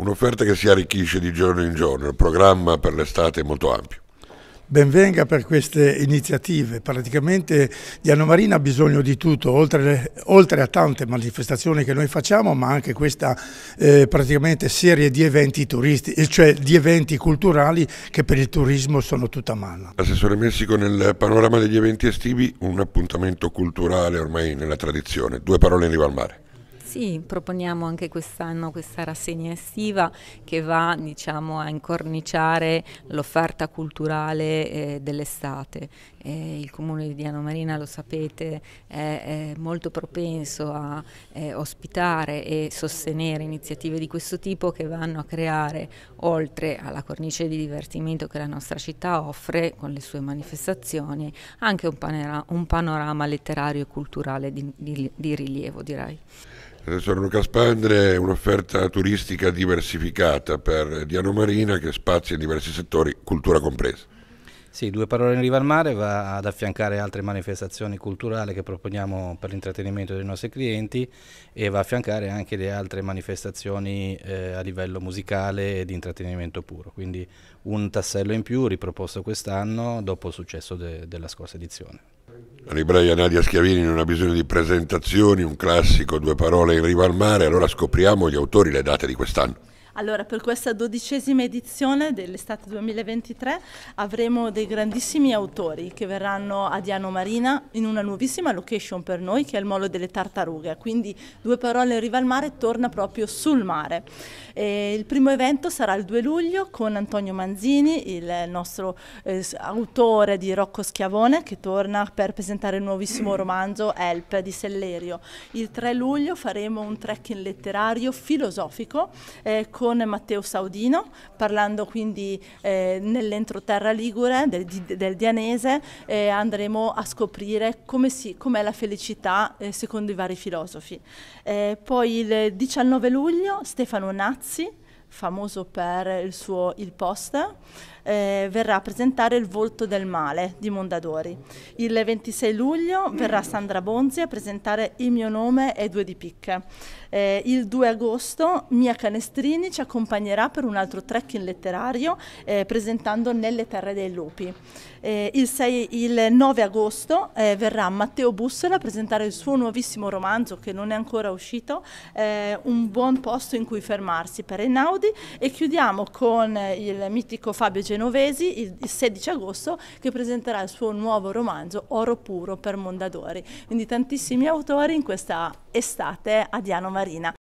Un'offerta che si arricchisce di giorno in giorno, il programma per l'estate è molto ampio. Benvenga per queste iniziative, praticamente Diano Marina ha bisogno di tutto, oltre, oltre, a tante manifestazioni che noi facciamo, ma anche questa eh, serie di eventi, turisti, cioè di eventi culturali che per il turismo sono tutta mano. Assessore Messico, nel panorama degli eventi estivi un appuntamento culturale ormai nella tradizione, due parole in riva al mare. Sì, proponiamo anche quest'anno questa rassegna estiva che va diciamo, a incorniciare l'offerta culturale eh, dell'estate eh, il comune di Diano Marina lo sapete è, è molto propenso a eh, ospitare e sostenere iniziative di questo tipo che vanno a creare oltre alla cornice di divertimento che la nostra città offre con le sue manifestazioni anche un, panera, un panorama letterario e culturale di, di, di rilievo direi. Professor Luca Spandre, un'offerta turistica diversificata per Diano Marina che spazia in diversi settori, cultura compresa. Sì, Due Parole in Riva al Mare va ad affiancare altre manifestazioni culturali che proponiamo per l'intrattenimento dei nostri clienti e va a affiancare anche le altre manifestazioni eh, a livello musicale e di intrattenimento puro. Quindi un tassello in più riproposto quest'anno dopo il successo de della scorsa edizione. La libraia Nadia Schiavini non ha bisogno di presentazioni, un classico, due parole in riva al mare, allora scopriamo gli autori e le date di quest'anno. Allora, per questa dodicesima edizione dell'estate 2023 avremo dei grandissimi autori che verranno a Diano Marina in una nuovissima location per noi che è il Molo delle Tartarughe, quindi Due parole in riva al mare torna proprio sul mare. E il primo evento sarà il 2 luglio con Antonio Manzini, il nostro eh, autore di Rocco Schiavone che torna per presentare il nuovissimo romanzo Help di Sellerio. Il 3 luglio faremo un trekking letterario filosofico eh, con con Matteo Saudino, parlando quindi eh, nell'entroterra ligure del, del Dianese, eh, andremo a scoprire come si, com'è la felicità eh, secondo i vari filosofi. Eh, poi il 19 luglio Stefano Nazzi, famoso per il suo Il Post, eh, verrà a presentare Il volto del male di Mondadori. Il 26 luglio verrà mm. Sandra Bonzi a presentare Il mio nome e Due di picche. Eh, il 2 agosto Mia Canestrini ci accompagnerà per un altro trekking letterario eh, presentando Nelle terre dei lupi. Eh, il, 6, il, 9 agosto eh, verrà Matteo Bussola a presentare il suo nuovissimo romanzo che non è ancora uscito, eh, Un buon posto in cui fermarsi per Einaudi e chiudiamo con il mitico Fabio Genova Genovesi il 16 agosto che presenterà il suo nuovo romanzo Oro Puro per Mondadori. Quindi tantissimi autori in questa estate a Diano Marina.